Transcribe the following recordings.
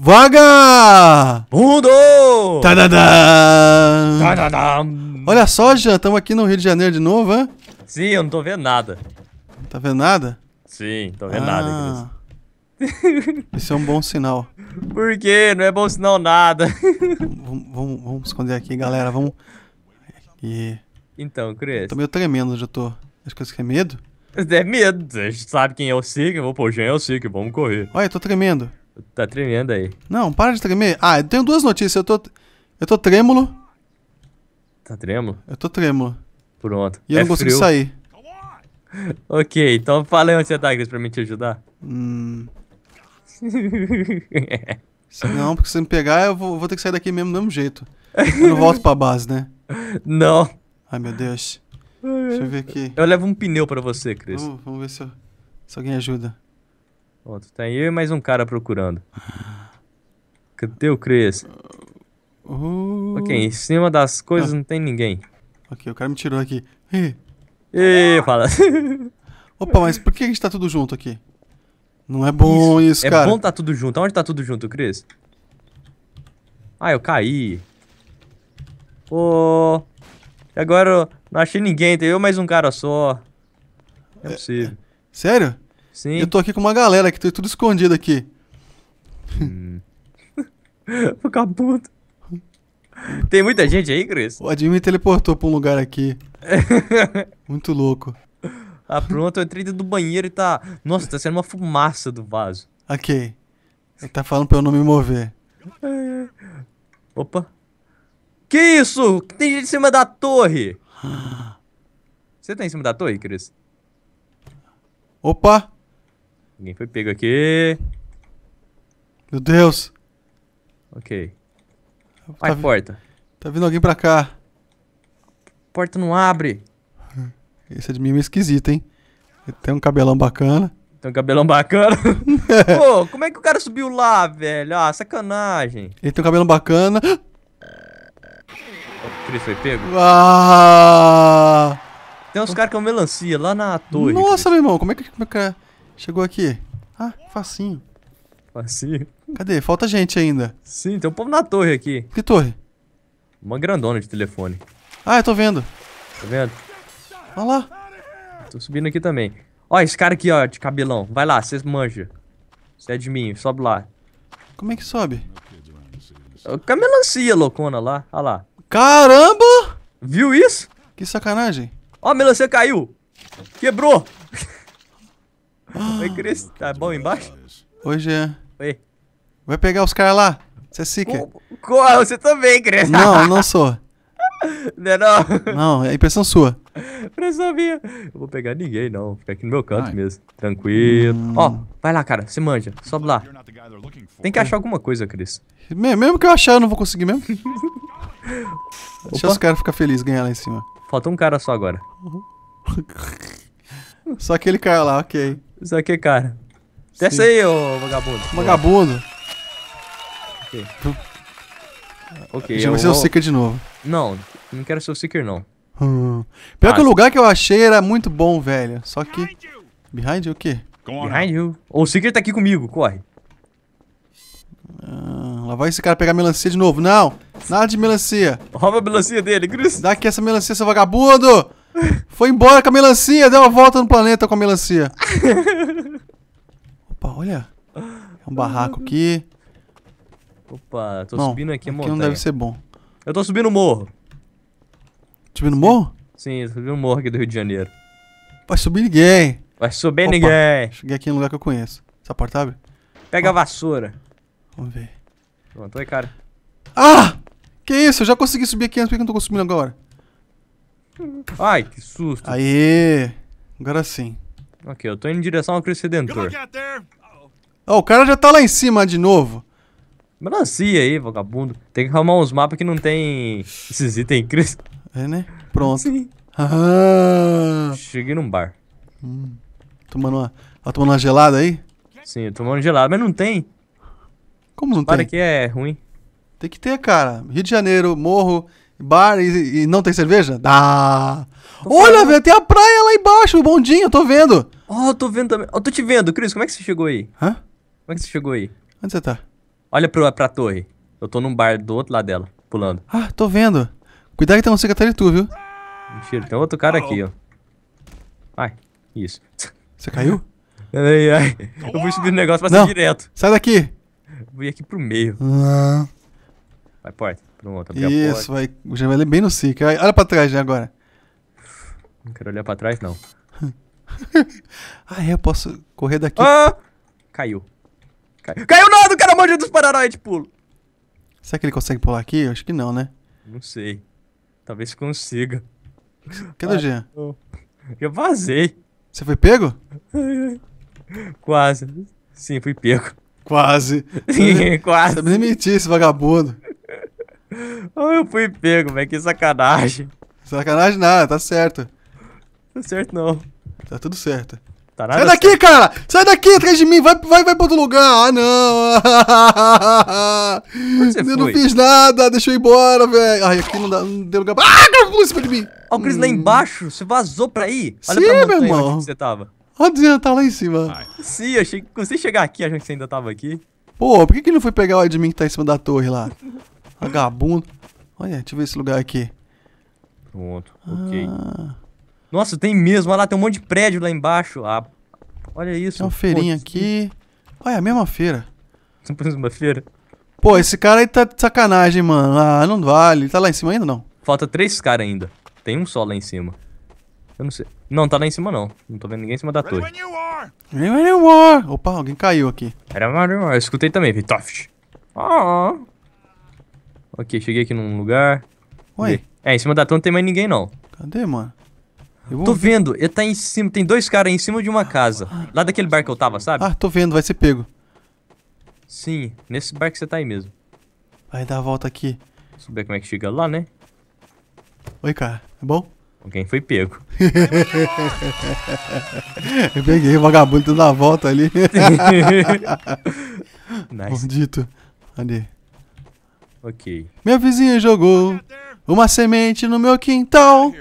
Vaga! Mundo! Tadadam! Tadadam! Olha só, Jean, estamos aqui no Rio de Janeiro de novo, hein? Sim, eu não tô vendo nada. Não tá vendo nada? Sim, tô vendo ah. nada, Isso é um bom sinal. Por quê? Não é bom sinal nada. vamos, vamos, vamos esconder aqui, galera. Vamos. E... Então, Cris. Tô meio tremendo onde eu tô. Acho que aqui é medo? É medo. A gente sabe quem é o Sick, Vou pôr, Jean é o Sick, Vamos correr. Olha, eu tô tremendo. Tá tremendo aí. Não, para de tremer. Ah, eu tenho duas notícias. Eu tô. Eu tô trêmulo. Tá trêmulo? Eu tô trêmulo. Pronto. E eu é não consigo frio. sair. ok, então fala aí onde você tá, Cris, pra mim te ajudar. Hum. Se não, porque se me pegar, eu vou, vou, ter que sair daqui mesmo do mesmo jeito. Eu não volto pra base, né? Não. Ai, meu Deus. Deixa eu ver aqui. Eu levo um pneu pra você, Cris. Vamos, vamos ver se, eu, se alguém ajuda. Pronto, tem tá eu e mais um cara procurando. Cadê o Chris? Ok, em cima das coisas não tem ninguém. Ok, o cara me tirou aqui. Ih, fala. Opa, mas por que a gente tá tudo junto aqui? Não é bom isso, isso é cara. É bom tá tudo junto. Onde tá tudo junto, Chris? Ah, eu caí. Ô. E agora eu não achei ninguém, tem eu mais um cara só. Não é, é possível. é, sério? Sim. Eu tô aqui com uma galera que tem tudo escondido aqui. Hum. Ficar puto. Tem muita gente aí, Cris? O admin teleportou pra um lugar aqui. Muito louco. Ah, pronto, eu entrei dentro do banheiro e tá. Nossa, tá sendo uma fumaça do vaso. Ok. Ele tá falando pra eu não me mover. Opa. Que isso? Tem gente em cima da torre. Você tá em cima da torre, Cris? Opa! Ninguém foi pego aqui. Meu Deus. Ok. Tá Vai, tá porta. Tá vindo alguém pra cá. Porta não abre. Esse é de mim é esquisito, hein? Ele tem um cabelão bacana. Tem um cabelão bacana? Pô, como é que o cara subiu lá, velho? Ah, sacanagem. Ele tem um cabelão bacana. O Cris foi pego? Ah! Tem uns caras que é melancia lá na torre. Nossa, Chris. meu irmão, como é que. Como é que... É? Chegou aqui. Ah, facinho. Facinho? Cadê? Falta gente ainda. Sim, tem um povo na torre aqui. Que torre? Uma grandona de telefone. Ah, eu tô vendo. Tá vendo? Olha lá. Tô subindo aqui também. Ó, esse cara aqui, ó, de cabelão. Vai lá, vocês manja. Você é de mim, sobe lá. Como é que sobe? É melancia loucona lá. Olha lá. Caramba! Viu isso? Que sacanagem. Ó, a melancia caiu. Quebrou. Oi, Cris. Tá bom embaixo? Oi, Jean. É. Oi. Vai pegar os caras lá. Você é sica. Corra, você também, Cris. Não, não sou. Não é não? Não, é impressão sua. Impressão minha. Eu vou pegar ninguém, não. Fica aqui no meu canto Ai. mesmo. Tranquilo. Hum. Ó, hum. oh, vai lá, cara. Você manja. Sobe lá. Tem que achar alguma coisa, Cris. Mesmo que eu achar, eu não vou conseguir mesmo. Deixa Opa. os caras ficar felizes ganhar lá em cima. Falta um cara só agora. Uhum. só aquele cara lá, ok. Isso aqui, cara. Desce Sim. aí, ô vagabundo. Vagabundo. Ok. Ok. Já vai ser o Seeker de novo. Não, não quero ser o Seeker, não. Hum. Pior ah, que o ah, lugar que eu achei era muito bom, velho. Só que... Behind you o quê? Behind you. o Seeker tá aqui comigo, corre. Ah, lá vai esse cara pegar melancia de novo. Não, nada de melancia. Rouba a melancia dele, Chris. Dá aqui essa melancia, seu vagabundo. Foi embora com a melancia, deu uma volta no planeta com a melancia. Opa, olha. É um barraco aqui. Opa, tô não, subindo aqui a Aqui não deve tá? ser bom. Eu tô subindo o morro. Subindo o morro? Sim, tô subindo o morro aqui do Rio de Janeiro. Vai subir ninguém. Vai subir Opa, ninguém. Cheguei aqui em um lugar que eu conheço. Essa porta abre? Pega a vassoura. Vamos ver. Pronto, aí, cara. Ah! Que isso? Eu já consegui subir aqui antes, por que eu não tô subindo agora? Ai, que susto. Aí, agora sim. Ok, eu tô indo em direção ao Crescedentor. Ó, oh, o cara já tá lá em cima de novo. Melancia aí, vagabundo. Tem que arrumar uns mapas que não tem esses itens Cristo. É, né? Pronto. Sim. Ah. Cheguei num bar. Hum. Tomando uma... Tá tomando uma gelada aí? Sim, eu tomando gelada, mas não tem. Como não Para tem? Para que é ruim. Tem que ter, cara. Rio de Janeiro, morro, bar e, e não tem cerveja? Dá. Olha, velho, tem a praia lá embaixo, o bondinho, eu tô vendo. Ó, oh, tô vendo também. Ó, oh, tô te vendo, Cris, como é que você chegou aí? Hã? Como é que você chegou aí? Onde você tá? Olha pra, pra torre. Eu tô num bar do outro lado dela, pulando. Ah, tô vendo. Cuidado que tem um secretário tu, viu? Mentira, tem outro cara aqui, ó. Ai, isso. Você caiu? Ai, ai. Eu fui subir o negócio pra Não, sair direto. Sai daqui. Vou ir aqui pro meio. Ah. Vai, porta. Pronto, abri Isso, a porta. Jean já vai ler bem no SIC. Olha pra trás já agora. Não quero olhar pra trás, não. ah, eu posso correr daqui. Ah! Caiu. Caiu, Caiu nada, cara, manja dos Paranoid, pulo. Será que ele consegue pular aqui? Eu acho que não, né? Não sei. Talvez consiga. Cadê o Jean? Eu vazei. Você foi pego? Quase. Sim, fui pego. Quase. Sim, quase. Você me mentir, esse vagabundo eu fui pego, velho. Que sacanagem. Sacanagem nada, tá certo. Tá certo não. Tá tudo certo. Tá Sai daqui, certo. cara! Sai daqui atrás de mim! Vai, vai, vai pra outro lugar! Ah, não! eu foi? não fiz nada, deixa eu ir embora, velho. Ai, aqui não, dá, não deu lugar. Ah, caiu em cima de mim! Ó, o Cris hum. lá embaixo, você vazou pra aí? Olha Sim, pra meu irmão. onde você tava. Onde você tá lá em cima? Ai. Sim, eu achei que consegui chegar aqui, achando que você ainda tava aqui. Pô, por que, que ele não foi pegar o admin que tá em cima da torre lá? Vagabundo. Olha, deixa eu ver esse lugar aqui. Pronto, ok. Ah. Nossa, tem mesmo. Olha lá, tem um monte de prédio lá embaixo. Ah, olha isso. Tem uma feirinha Pô, aqui. Olha, é a mesma feira. uma feira? Pô, esse cara aí tá de sacanagem, mano. Ah, não vale. Ele tá lá em cima ainda não? Falta três caras ainda. Tem um só lá em cima. Eu não sei. Não, tá lá em cima não. Não tô vendo ninguém em cima da torre. Opa, alguém caiu aqui. Era Eu escutei também, Vitoft. Ah, Ok, cheguei aqui num lugar. Oi. É, em cima da tela não tem mais ninguém, não. Cadê, mano? Tô ver. vendo, ele tá em cima, tem dois caras em cima de uma casa. Ah. Lá daquele bar que eu tava, sabe? Ah, tô vendo, vai ser pego. Sim, nesse bar que você tá aí mesmo. Vai dar a volta aqui. Vou saber como é que chega lá, né? Oi, cara, é bom? Alguém foi pego. eu peguei o vagabundo dando a volta ali. nice. Maldito. Cadê? Ok. Meu vizinho jogou uma semente no meu quintal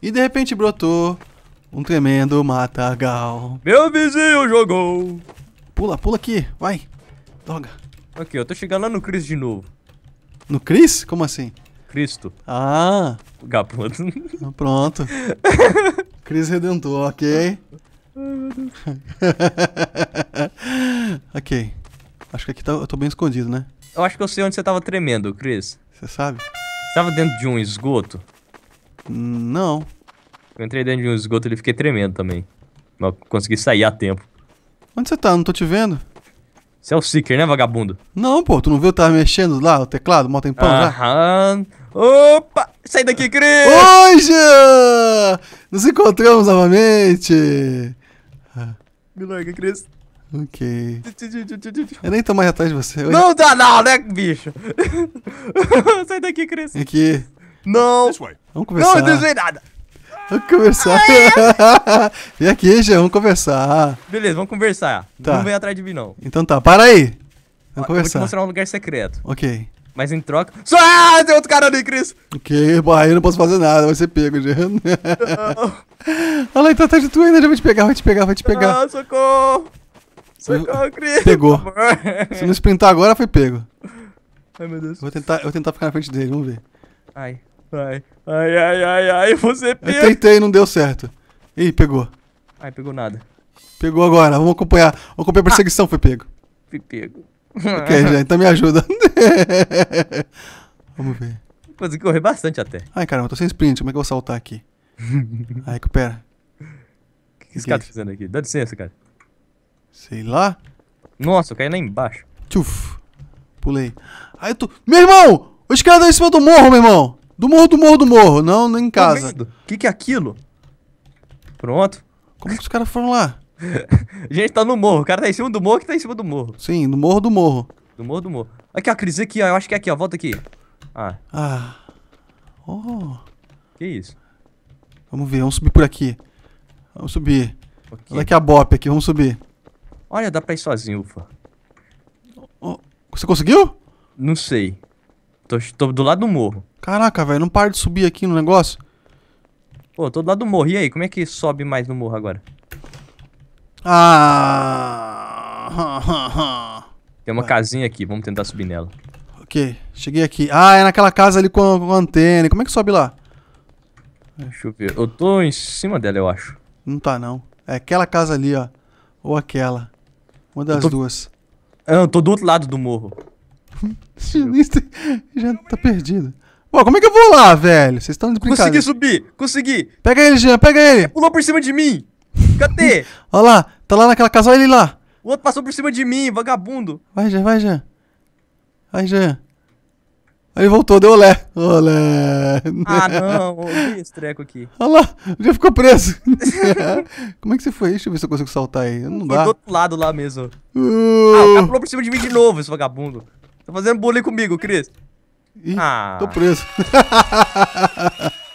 e de repente brotou um tremendo matagal. Meu vizinho jogou. Pula, pula aqui, vai. Droga. Ok, eu tô chegando lá no Cris de novo. No Cris? Como assim? Cristo. Ah. Garoto. Pronto. Ah, Cris Redentor, ok. ok. Acho que aqui tá, eu tô bem escondido, né? Eu acho que eu sei onde você tava tremendo, Chris. Você sabe? Você tava dentro de um esgoto? Não. Eu entrei dentro de um esgoto e fiquei tremendo também. Mas consegui sair a tempo. Onde você tá? Não tô te vendo. Você é o Seeker, né, vagabundo? Não, pô, tu não viu eu tava mexendo lá o teclado, mó pão, Aham. já? Opa! Sai daqui, Cris! Hoje! Nos encontramos novamente! Me larga, Cris. Ok. Eu nem tô mais atrás de você. Eu não dá não, né, bicho? Sai daqui, cresce. Aqui. Não. Vamos conversar. Não, eu não nada. Vamos conversar. Ah, é? Vem aqui, Jean, vamos conversar. Beleza, vamos conversar. Tá. Não vem atrás de mim, não. Então tá, para aí. Vamos Ó, conversar. Vou te mostrar um lugar secreto. Ok. Mas em troca. É, ah, tem outro cara ali, Cris! Ok, bah, eu não posso fazer nada, vai ser pego, já. Olha lá, então tá atrás de tu ainda, já vai te pegar, vai te pegar, vai te pegar. Ah, socorro! Socorro, pegou. Se não sprintar agora, foi pego. Ai, meu Deus. Vou tentar, eu vou tentar ficar na frente dele, vamos ver. Ai, ai, ai, ai, ai, ai, você pegou. Eu tentei, não deu certo. Ih, pegou. Ai, pegou nada. Pegou agora, vamos acompanhar. Vamos acompanhar a perseguição, ah. foi pego. Fui pego. ok, gente então me ajuda. vamos ver. Consegui correr bastante até. Ai, caramba, eu tô sem sprint, como é que eu vou saltar aqui? Ai, recupera. O que, que esse cara tá fazendo aqui? Dá licença, cara. Sei lá. Nossa, eu caí lá embaixo. Tchuf. Pulei. Aí tu... Meu irmão! Os caras estão em cima do morro, meu irmão! Do morro, do morro, do morro. Não, nem em tá casa. O que, que é aquilo? Pronto. Como que os caras foram lá? gente tá no morro. O cara tá em cima do morro que tá em cima do morro. Sim, no morro do morro. Do morro do morro. Aqui, ó, Cris, aqui, ó. Eu acho que é aqui, ó. Volta aqui. Ah. Ah. Oh. Que isso? Vamos ver, vamos subir por aqui. Vamos subir. Okay. Olha aqui a bop aqui, vamos subir. Olha, dá pra ir sozinho, ufa. você conseguiu? Não sei. Tô, tô do lado do morro. Caraca, velho, não para de subir aqui no negócio. Pô, tô do lado do morro. E aí, como é que sobe mais no morro agora? Ah! Tem uma casinha aqui, vamos tentar subir nela. Ok, cheguei aqui. Ah, é naquela casa ali com com a antena. Como é que sobe lá? Deixa eu ver. Eu tô em cima dela, eu acho. Não tá, não. É aquela casa ali, ó. Ou aquela. Uma das tô... duas. Eu tô do outro lado do morro. Sinistro já tá perdido. Pô, como é que eu vou lá, velho? Vocês estão de brincadeira. Consegui subir, consegui. Pega ele, Jean, pega ele. Pulou por cima de mim. Cadê? olha lá, tá lá naquela casa, olha ele lá. O outro passou por cima de mim, vagabundo. Vai, Jean, vai, Jean. Vai, Jean. Aí voltou, deu olé. Olé. Ah, não, ouvi esse treco aqui. Olha lá, já ficou preso. Como é que você foi? Deixa eu ver se eu consigo saltar aí. Não foi dá. do outro lado lá mesmo. Uh... Ah, o cara pulou por cima de mim de novo, esse vagabundo. Tá fazendo bullying comigo, Cris. Ih, ah. tô preso.